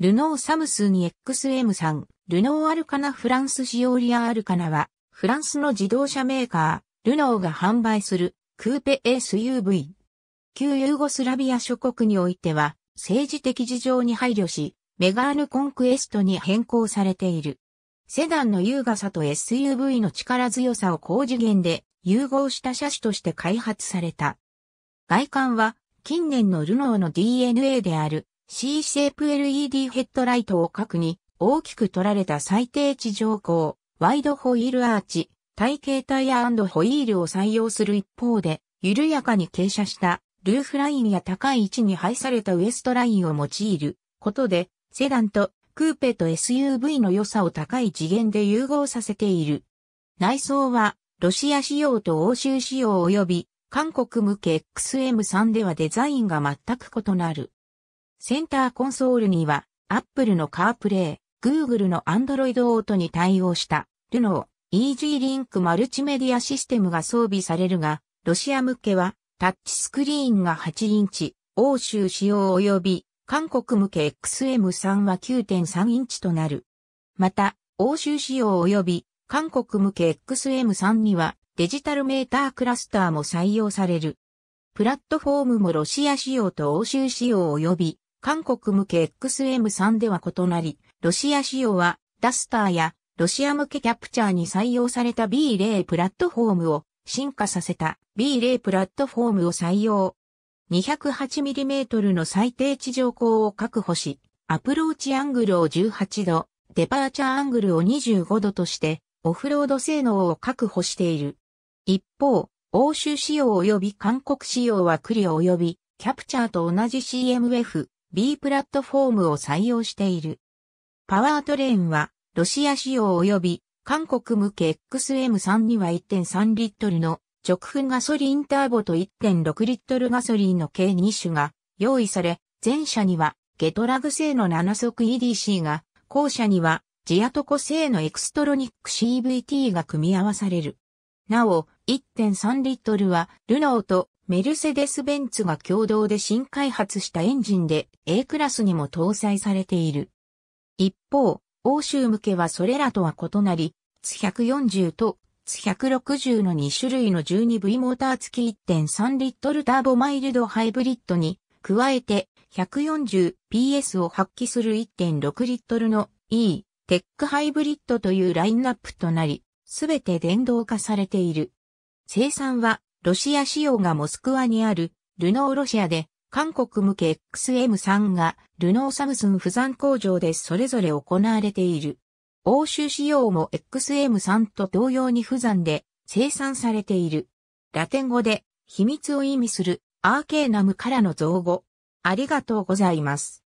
ルノーサムスに XM3、ルノーアルカナフランスシオリアアルカナは、フランスの自動車メーカー、ルノーが販売するクーペ SUV。旧ユーゴスラビア諸国においては、政治的事情に配慮し、メガーヌコンクエストに変更されている。セダンの優雅さと SUV の力強さを高次元で融合した車種として開発された。外観は近年のルノーの DNA である C シェープ LED ヘッドライトを核に大きく取られた最低地上高、ワイドホイールアーチ、体型タイヤホイールを採用する一方で、緩やかに傾斜したルーフラインや高い位置に配されたウエストラインを用いることで、セダンとクーペと SUV の良さを高い次元で融合させている。内装はロシア仕様と欧州仕様及び韓国向け XM3 ではデザインが全く異なる。センターコンソールには、Apple の CarPlay、Google の Android Auto に対応した、ルノー、Easy Link マルチメディアシステムが装備されるが、ロシア向けは、タッチスクリーンが8インチ、欧州仕様及び、韓国向け XM3 は9.3インチとなる。また、欧州仕様及び、韓国向け XM3 には、デジタルメータークラスターも採用される。プラットフォームもロシア仕様と欧州仕様及び、韓国向け XM3 では異なり、ロシア仕様はダスターやロシア向けキャプチャーに採用された B0 プラットフォームを進化させた B0 プラットフォームを採用。208mm の最低地上高を確保し、アプローチアングルを18度、デパーチャーアングルを25度として、オフロード性能を確保している。一方、欧州仕様及び韓国仕様はクリオ及びキャプチャーと同じ CMF B プラットフォームを採用している。パワートレーンは、ロシア仕様及び、韓国向け XM3 には1.3リットルの直噴ガソリンターボと1.6リットルガソリンの計2種が用意され、前者にはゲトラグ製の7速 EDC が、後者にはジアトコ製のエクストロニック CVT が組み合わされる。なお、1.3リットルはルノーとメルセデス・ベンツが共同で新開発したエンジンで A クラスにも搭載されている。一方、欧州向けはそれらとは異なり、ツ140とツ160の2種類の 12V モーター付き1.3リットルターボマイルドハイブリッドに、加えて 140PS を発揮する1.6リットルの E、テックハイブリッドというラインナップとなり、すべて電動化されている。生産はロシア仕様がモスクワにある、ルノーロシアで、韓国向け XM3 が、ルノーサムスン不山工場でそれぞれ行われている。欧州仕様も XM3 と同様に不山で生産されている。ラテン語で秘密を意味するアーケーナムからの造語。ありがとうございます。